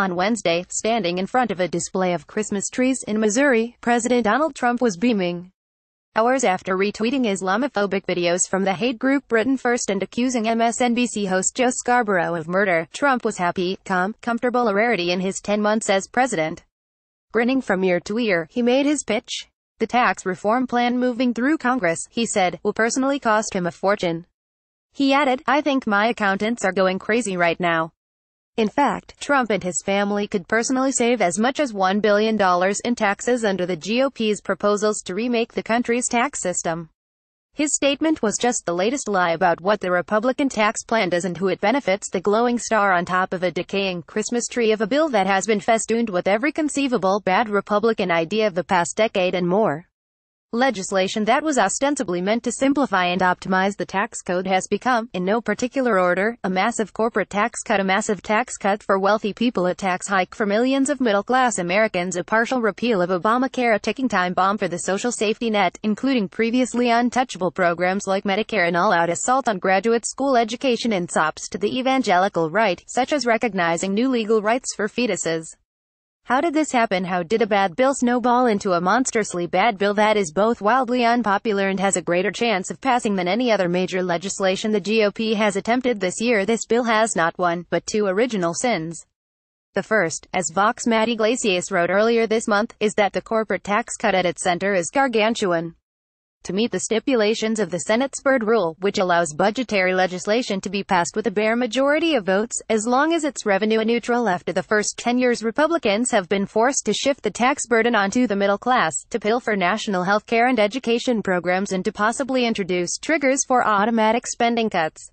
On Wednesday, standing in front of a display of Christmas trees in Missouri, President Donald Trump was beaming. Hours after retweeting Islamophobic videos from the hate group Britain First and accusing MSNBC host Joe Scarborough of murder, Trump was happy, calm, comfortable a rarity in his 10 months as president. Grinning from ear to ear, he made his pitch. The tax reform plan moving through Congress, he said, will personally cost him a fortune. He added, I think my accountants are going crazy right now. In fact, Trump and his family could personally save as much as $1 billion in taxes under the GOP's proposals to remake the country's tax system. His statement was just the latest lie about what the Republican tax plan does and who it benefits the glowing star on top of a decaying Christmas tree of a bill that has been festooned with every conceivable bad Republican idea of the past decade and more. Legislation that was ostensibly meant to simplify and optimize the tax code has become, in no particular order, a massive corporate tax cut, a massive tax cut for wealthy people, a tax hike for millions of middle-class Americans, a partial repeal of Obamacare, a ticking time bomb for the social safety net, including previously untouchable programs like Medicare, an all-out assault on graduate school education and sops to the evangelical right, such as recognizing new legal rights for fetuses. How did this happen? How did a bad bill snowball into a monstrously bad bill that is both wildly unpopular and has a greater chance of passing than any other major legislation the GOP has attempted this year? This bill has not one, but two original sins. The first, as Vox Matt Iglesias wrote earlier this month, is that the corporate tax cut at its center is gargantuan to meet the stipulations of the Senate's Byrd Rule, which allows budgetary legislation to be passed with a bare majority of votes, as long as it's revenue neutral after the first 10 years Republicans have been forced to shift the tax burden onto the middle class, to pilfer national health care and education programs and to possibly introduce triggers for automatic spending cuts.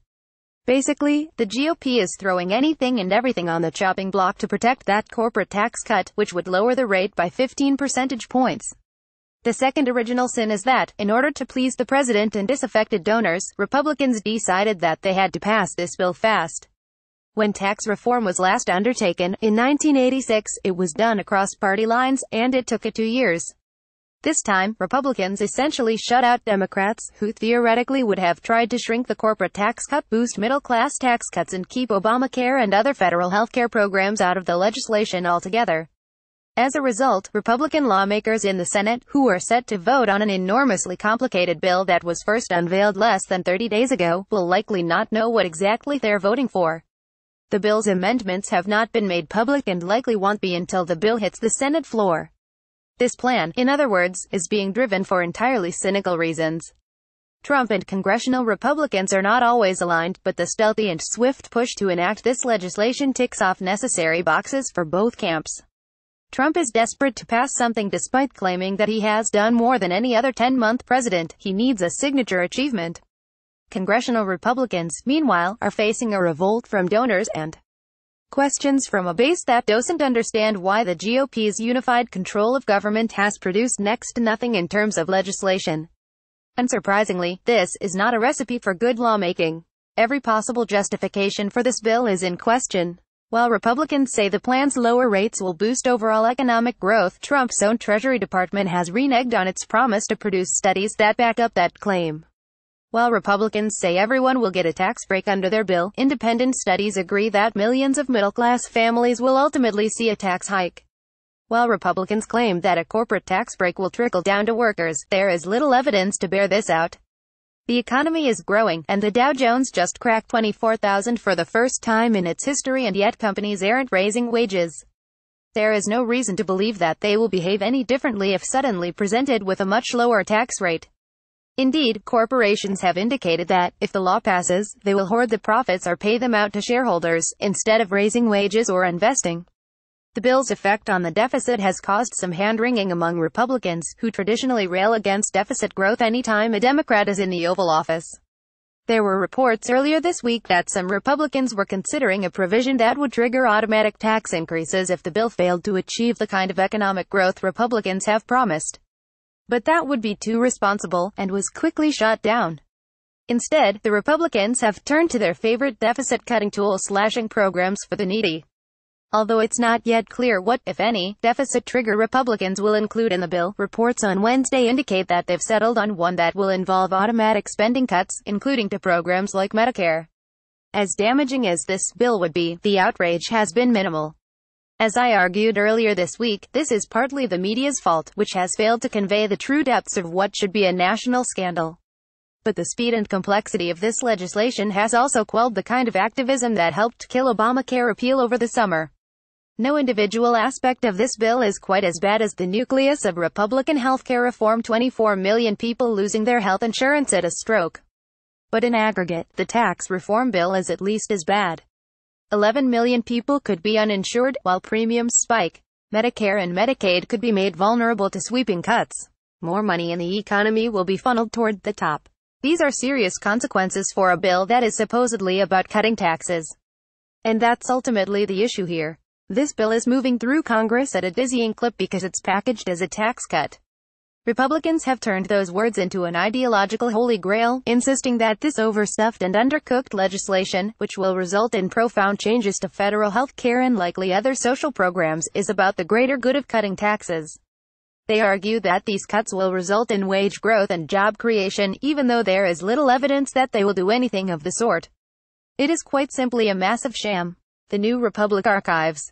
Basically, the GOP is throwing anything and everything on the chopping block to protect that corporate tax cut, which would lower the rate by 15 percentage points. The second original sin is that, in order to please the president and disaffected donors, Republicans decided that they had to pass this bill fast. When tax reform was last undertaken, in 1986, it was done across party lines, and it took it two years. This time, Republicans essentially shut out Democrats, who theoretically would have tried to shrink the corporate tax cut, boost middle-class tax cuts and keep Obamacare and other federal health care programs out of the legislation altogether. As a result, Republican lawmakers in the Senate, who are set to vote on an enormously complicated bill that was first unveiled less than 30 days ago, will likely not know what exactly they're voting for. The bill's amendments have not been made public and likely won't be until the bill hits the Senate floor. This plan, in other words, is being driven for entirely cynical reasons. Trump and congressional Republicans are not always aligned, but the stealthy and swift push to enact this legislation ticks off necessary boxes for both camps. Trump is desperate to pass something despite claiming that he has done more than any other 10-month president. He needs a signature achievement. Congressional Republicans, meanwhile, are facing a revolt from donors and questions from a base that doesn't understand why the GOP's unified control of government has produced next to nothing in terms of legislation. Unsurprisingly, this is not a recipe for good lawmaking. Every possible justification for this bill is in question. While Republicans say the plan's lower rates will boost overall economic growth, Trump's own Treasury Department has reneged on its promise to produce studies that back up that claim. While Republicans say everyone will get a tax break under their bill, independent studies agree that millions of middle-class families will ultimately see a tax hike. While Republicans claim that a corporate tax break will trickle down to workers, there is little evidence to bear this out. The economy is growing, and the Dow Jones just cracked 24,000 for the first time in its history and yet companies aren't raising wages. There is no reason to believe that they will behave any differently if suddenly presented with a much lower tax rate. Indeed, corporations have indicated that, if the law passes, they will hoard the profits or pay them out to shareholders, instead of raising wages or investing. The bill's effect on the deficit has caused some hand-wringing among Republicans, who traditionally rail against deficit growth anytime a Democrat is in the Oval Office. There were reports earlier this week that some Republicans were considering a provision that would trigger automatic tax increases if the bill failed to achieve the kind of economic growth Republicans have promised. But that would be too responsible, and was quickly shot down. Instead, the Republicans have turned to their favorite deficit-cutting tool slashing programs for the needy. Although it's not yet clear what, if any, deficit trigger Republicans will include in the bill, reports on Wednesday indicate that they've settled on one that will involve automatic spending cuts, including to programs like Medicare. As damaging as this bill would be, the outrage has been minimal. As I argued earlier this week, this is partly the media's fault, which has failed to convey the true depths of what should be a national scandal. But the speed and complexity of this legislation has also quelled the kind of activism that helped kill Obamacare repeal over the summer. No individual aspect of this bill is quite as bad as the nucleus of Republican healthcare reform 24 million people losing their health insurance at a stroke. But in aggregate, the tax reform bill is at least as bad. 11 million people could be uninsured, while premiums spike. Medicare and Medicaid could be made vulnerable to sweeping cuts. More money in the economy will be funneled toward the top. These are serious consequences for a bill that is supposedly about cutting taxes. And that's ultimately the issue here. This bill is moving through Congress at a dizzying clip because it's packaged as a tax cut. Republicans have turned those words into an ideological holy grail, insisting that this overstuffed and undercooked legislation, which will result in profound changes to federal health care and likely other social programs, is about the greater good of cutting taxes. They argue that these cuts will result in wage growth and job creation, even though there is little evidence that they will do anything of the sort. It is quite simply a massive sham. The New Republic Archives